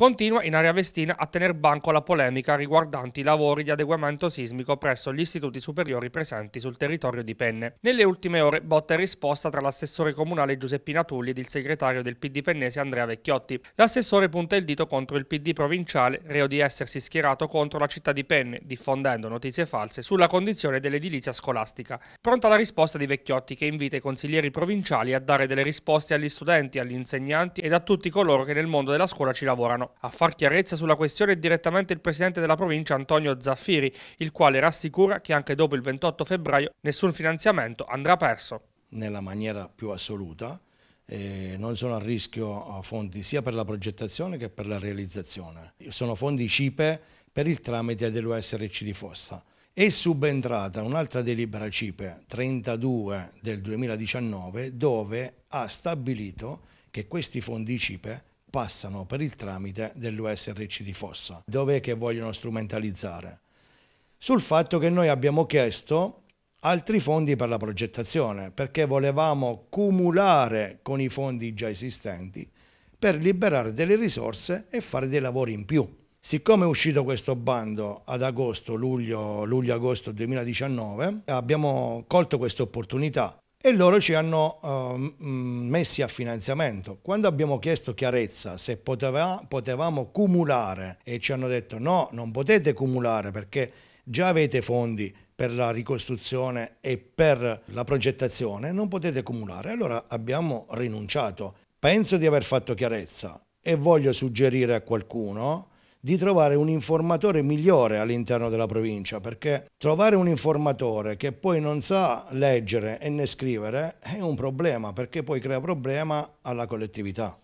continua in area vestina a tener banco la polemica riguardanti i lavori di adeguamento sismico presso gli istituti superiori presenti sul territorio di Penne. Nelle ultime ore botta e risposta tra l'assessore comunale Giuseppina Tulli ed il segretario del PD pennese Andrea Vecchiotti. L'assessore punta il dito contro il PD provinciale, reo di essersi schierato contro la città di Penne, diffondendo notizie false sulla condizione dell'edilizia scolastica. Pronta la risposta di Vecchiotti che invita i consiglieri provinciali a dare delle risposte agli studenti, agli insegnanti ed a tutti coloro che nel mondo della scuola ci lavorano. A far chiarezza sulla questione è direttamente il presidente della provincia Antonio Zaffiri, il quale rassicura che anche dopo il 28 febbraio nessun finanziamento andrà perso. Nella maniera più assoluta eh, non sono a rischio eh, fondi sia per la progettazione che per la realizzazione. Sono fondi CIPE per il tramite dell'USRC di Fossa. È subentrata un'altra delibera CIPE 32 del 2019 dove ha stabilito che questi fondi CIPE passano per il tramite dell'USRC di Fossa. Dov'è che vogliono strumentalizzare? Sul fatto che noi abbiamo chiesto altri fondi per la progettazione, perché volevamo cumulare con i fondi già esistenti per liberare delle risorse e fare dei lavori in più. Siccome è uscito questo bando ad agosto, luglio, luglio agosto 2019, abbiamo colto questa opportunità e loro ci hanno uh, messi a finanziamento. Quando abbiamo chiesto chiarezza se poteva, potevamo cumulare e ci hanno detto no, non potete cumulare perché già avete fondi per la ricostruzione e per la progettazione, non potete cumulare. Allora abbiamo rinunciato. Penso di aver fatto chiarezza e voglio suggerire a qualcuno di trovare un informatore migliore all'interno della provincia, perché trovare un informatore che poi non sa leggere e né scrivere è un problema, perché poi crea problema alla collettività.